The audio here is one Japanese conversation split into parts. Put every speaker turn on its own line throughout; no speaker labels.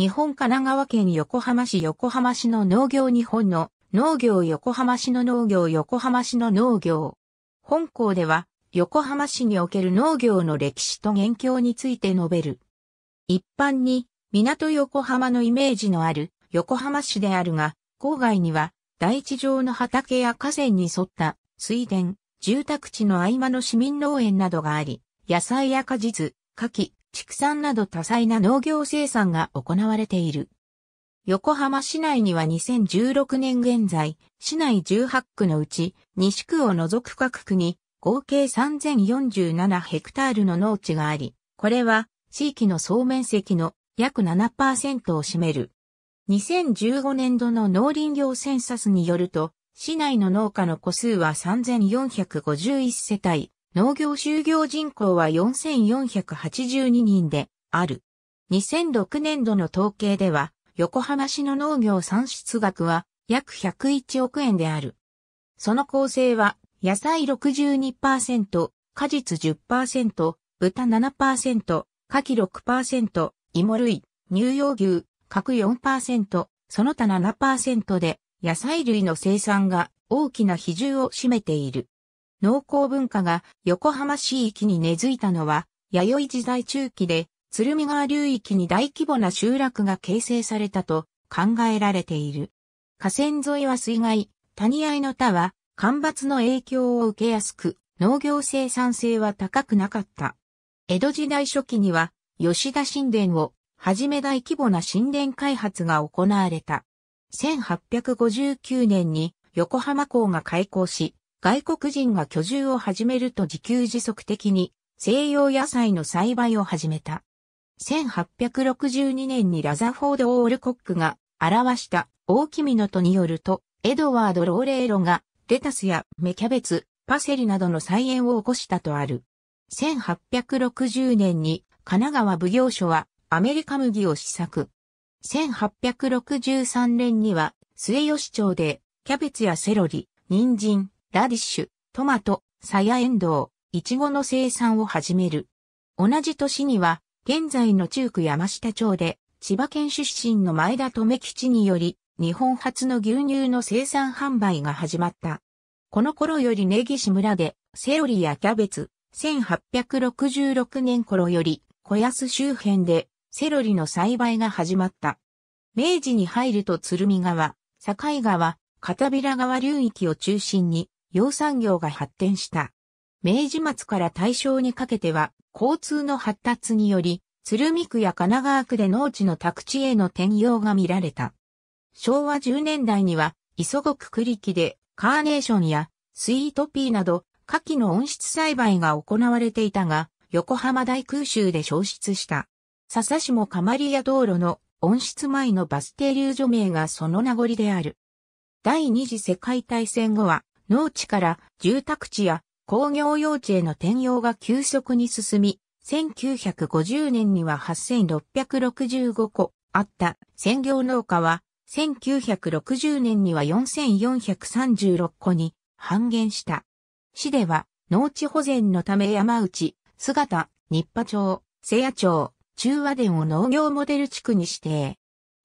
日本神奈川県横浜市横浜市の農業日本の農業横浜市の農業横浜市の農業。本校では横浜市における農業の歴史と現況について述べる。一般に港横浜のイメージのある横浜市であるが、郊外には大地上の畑や河川に沿った水田、住宅地の合間の市民農園などがあり、野菜や果実、牡蠣、畜産など多彩な農業生産が行われている。横浜市内には2016年現在、市内18区のうち西区を除く各区に合計3047ヘクタールの農地があり、これは地域の総面積の約7%を占める。2015年度の農林業センサスによると、市内の農家の個数は3451世帯、農業就業人口は4482人である。2006年度の統計では、横浜市の農業産出額は約101億円である。その構成は、野菜62%、果実10%、豚7%、牡蠣6%、芋類、乳幼牛、角4%、その他7%で、野菜類の生産が大きな比重を占めている。農耕文化が横浜市域に根付いたのは、弥生時代中期で、鶴見川流域に大規模な集落が形成されたと考えられている。河川沿いは水害、谷合の田は干ばつの影響を受けやすく、農業生産性は高くなかった。江戸時代初期には、吉田神殿をはじめ大規模な神殿開発が行われた。1859年に横浜港が開港し、外国人が居住を始めると自給自足的に西洋野菜の栽培を始めた。1862年にラザフォード・オールコックが表した大きみのとによると、エドワード・ローレーロがレタスや芽キャベツ、パセリなどの菜園を起こしたとある。1860年に神奈川奉行所はアメリカ麦を試作。1863年には末吉町でキャベツやセロリ、人参、ラディッシュ、トマト、サヤエンドウ、イチゴの生産を始める。同じ年には、現在の中区山下町で、千葉県出身の前田留吉により、日本初の牛乳の生産販売が始まった。この頃より根岸村で、セロリやキャベツ、1866年頃より、小安周辺で、セロリの栽培が始まった。明治に入ると鶴見川、境川、片平川流域を中心に、養蚕業が発展した。明治末から大正にかけては、交通の発達により、鶴見区や神奈川区で農地の宅地への転用が見られた。昭和10年代には、磯国栗木でカーネーションやスイートピーなど、夏季の温室栽培が行われていたが、横浜大空襲で消失した。笹下マリア道路の温室前のバス停留所名がその名残である。第二次世界大戦後は、農地から住宅地や工業用地への転用が急速に進み、1950年には8665個あった専業農家は、1960年には4436個に半減した。市では農地保全のため山内、姿、日波町、瀬谷町、中和田を農業モデル地区に指定。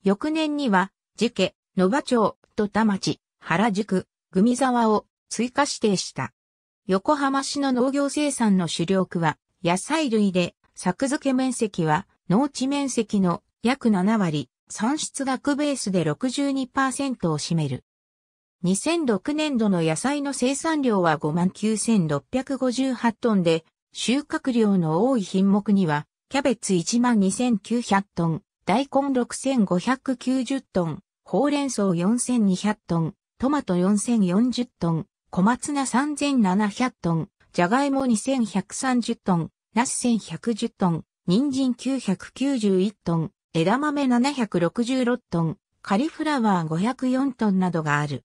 翌年には、寺家、野場町、戸田町、原宿、組沢を追加指定した。横浜市の農業生産の主力は野菜類で、作付け面積は農地面積の約7割、産出額ベースで62%を占める。2006年度の野菜の生産量は59,658トンで、収穫量の多い品目には、キャベツ12,900トン、大根6,590トン、ほうれん草4,200トン、トマト4,040トン、小松菜3700トン、じゃがいも2130トン、ナス1110トン、人参991トン、枝豆766トン、カリフラワー504トンなどがある。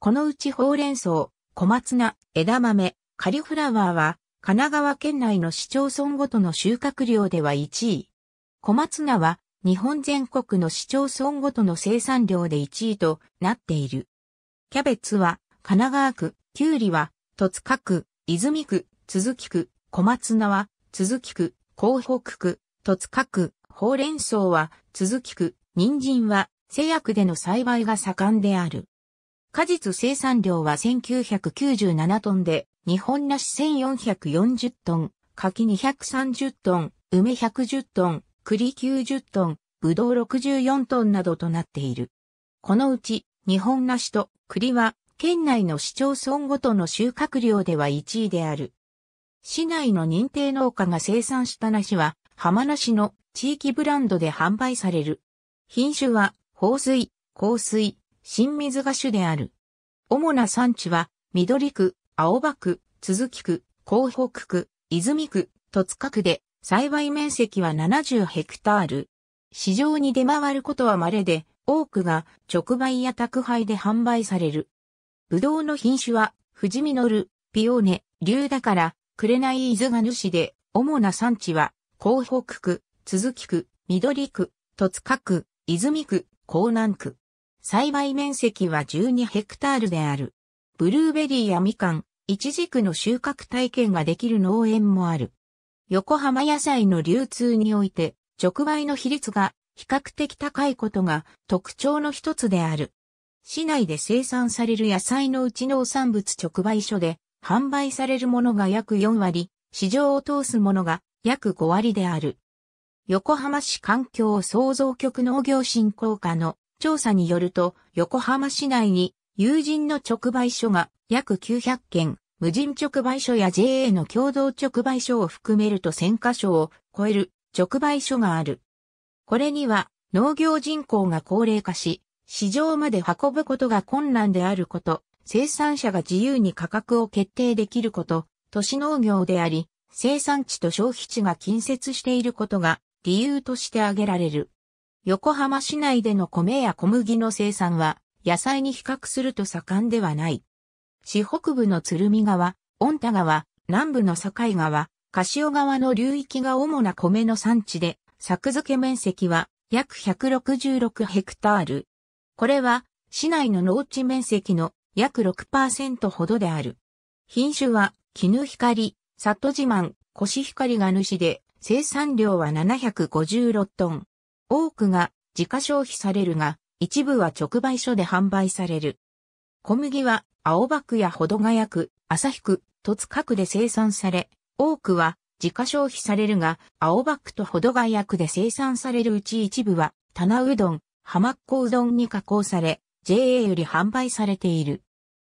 このうちほうれん草、小松菜、枝豆、カリフラワーは、神奈川県内の市町村ごとの収穫量では1位。小松菜は、日本全国の市町村ごとの生産量で1位となっている。キャベツは、神奈川区キュウリは、戸塚区、泉区、鈴き区、小松菜は、鈴き区、広北区、戸塚区、ほうれん草は、鈴木区、人参は、製薬での栽培が盛んである。果実生産量は1997トンで、日本梨1440トン、柿230トン、梅110トン、栗90トン、ぶどう64トンなどとなっている。このうち、日本梨と栗は県内の市町村ごとの収穫量では1位である。市内の認定農家が生産した梨は、浜梨の地域ブランドで販売される。品種は、放水、香水、新水菓種である。主な産地は、緑区、青葉区、鈴木区、江北区、泉区、戸塚区で、栽培面積は70ヘクタール。市場に出回ることは稀で、多くが直売や宅配で販売される。ブドウの品種は、富士のる、ピオーネ、竜だから、紅伊豆が主で、主な産地は、江北区、続木区、緑区、戸塚区、泉区、江南区。栽培面積は12ヘクタールである。ブルーベリーやみかん、いちじくの収穫体験ができる農園もある。横浜野菜の流通において、直売の比率が比較的高いことが特徴の一つである。市内で生産される野菜のうち農産物直売所で販売されるものが約4割、市場を通すものが約5割である。横浜市環境創造局農業振興課の調査によると、横浜市内に友人の直売所が約900件、無人直売所や JA の共同直売所を含めると1000箇所を超える直売所がある。これには農業人口が高齢化し、市場まで運ぶことが困難であること、生産者が自由に価格を決定できること、都市農業であり、生産地と消費地が近接していることが理由として挙げられる。横浜市内での米や小麦の生産は野菜に比較すると盛んではない。市北部の鶴見川、御田川、南部の境川、柏川の流域が主な米の産地で、作付け面積は約166ヘクタール。これは市内の農地面積の約6%ほどである。品種は絹光、里自慢、コシヒカリが主で生産量は756トン。多くが自家消費されるが、一部は直売所で販売される。小麦は青葉区や保土ヶ谷区、旭区、戸塚区で生産され、多くは自家消費されるが、青葉区と保土ヶ谷区で生産されるうち一部は、棚うどん、浜っ子うどんに加工され、JA より販売されている。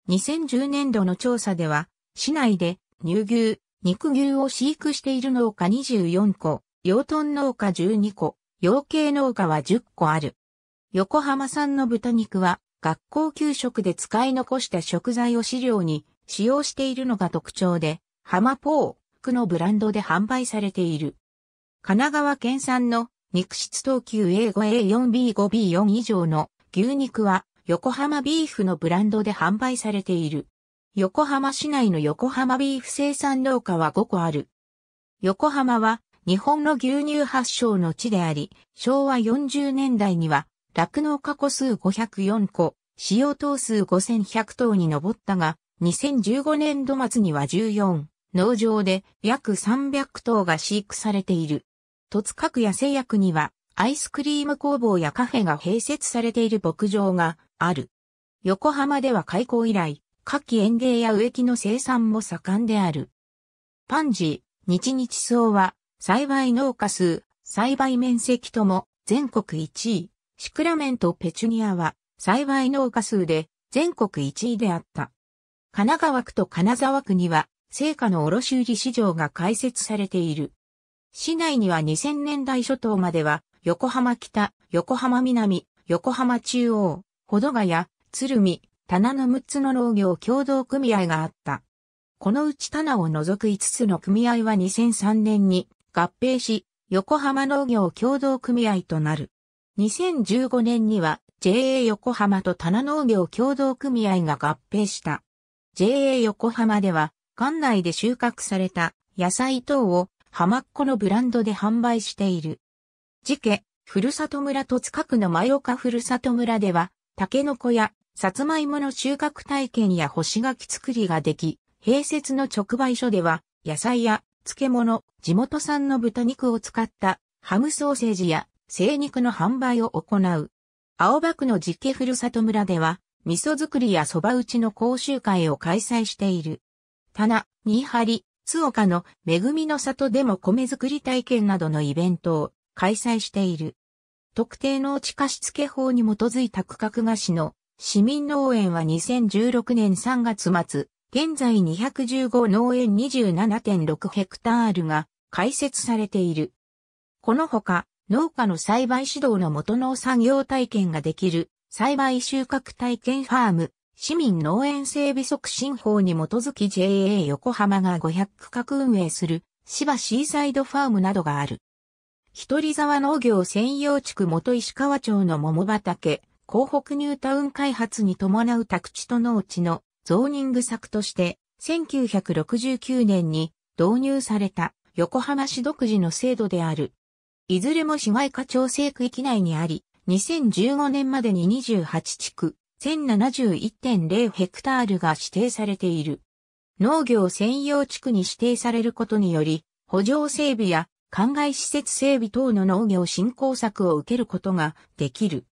2010年度の調査では、市内で乳牛、肉牛を飼育している農家24個、養豚農家12個、養鶏農家は10個ある。横浜産の豚肉は学校給食で使い残した食材を飼料に使用しているのが特徴で、浜ポークのブランドで販売されている。神奈川県産の肉質等級 A5A4B5B4 以上の牛肉は横浜ビーフのブランドで販売されている。横浜市内の横浜ビーフ生産農家は5個ある。横浜は日本の牛乳発祥の地であり、昭和40年代には酪農家個数504個、使用頭数5100頭に上ったが、2015年度末には14、農場で約300頭が飼育されている。戸塚区や製薬には、アイスクリーム工房やカフェが併設されている牧場がある。横浜では開港以来、夏季園芸や植木の生産も盛んである。パンジー、日日草は、栽培農家数、栽培面積とも全国1位、シクラメントペチュニアは栽培農家数で全国1位であった。神奈川区と金沢区には、成果の卸売市場が開設されている。市内には2000年代初頭までは、横浜北、横浜南、横浜中央、保土ヶ谷、鶴見、棚の6つの農業共同組合があった。このうち棚を除く5つの組合は2003年に合併し、横浜農業共同組合となる。2015年には JA 横浜と棚農業共同組合が合併した。JA 横浜では、館内で収穫された野菜等を浜っ子のブランドで販売している。時家、ふるさと村戸塚区の前岡ふるさと村では、タケノコやさつまいもの収穫体験や干し柿作りができ、併設の直売所では、野菜や漬物、地元産の豚肉を使ったハムソーセージや生肉の販売を行う。青葉区の実家ふるさと村では、味噌作りや蕎麦打ちの講習会を開催している。棚、新張、津岡の恵みの里でも米作り体験などのイベントを開催している。特定農地貸付法に基づいた区画菓子の市民農園は2016年3月末、現在215農園27.6ヘクタールが開設されている。このほか、農家の栽培指導の元農産業体験ができる栽培収穫体験ファーム、市民農園整備促進法に基づき JA 横浜が500区画運営する芝シーサイドファームなどがある。一人沢農業専用地区元石川町の桃畑、広北ニュータウン開発に伴う宅地と農地のゾーニング策として、1969年に導入された横浜市独自の制度である。いずれも市街化調整区域内にあり、2015年までに28地区、1071.0ヘクタールが指定されている。農業専用地区に指定されることにより、補助整備や灌漑施設整備等の農業振興策を受けることができる。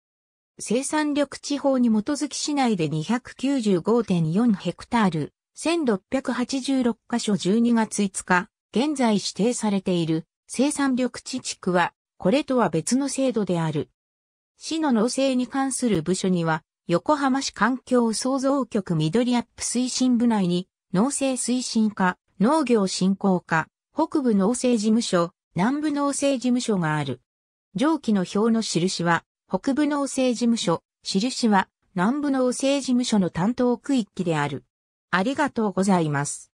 生産緑地法に基づき市内で295.4ヘクタール、1686カ所12月5日、現在指定されている生産緑地地区は、これとは別の制度である。市の農政に関する部署には、横浜市環境創造局緑アップ推進部内に、農政推進課、農業振興課、北部農政事務所、南部農政事務所がある。上記の表の印は、北部農政事務所、印は、南部農政事務所の担当区域である。ありがとうございます。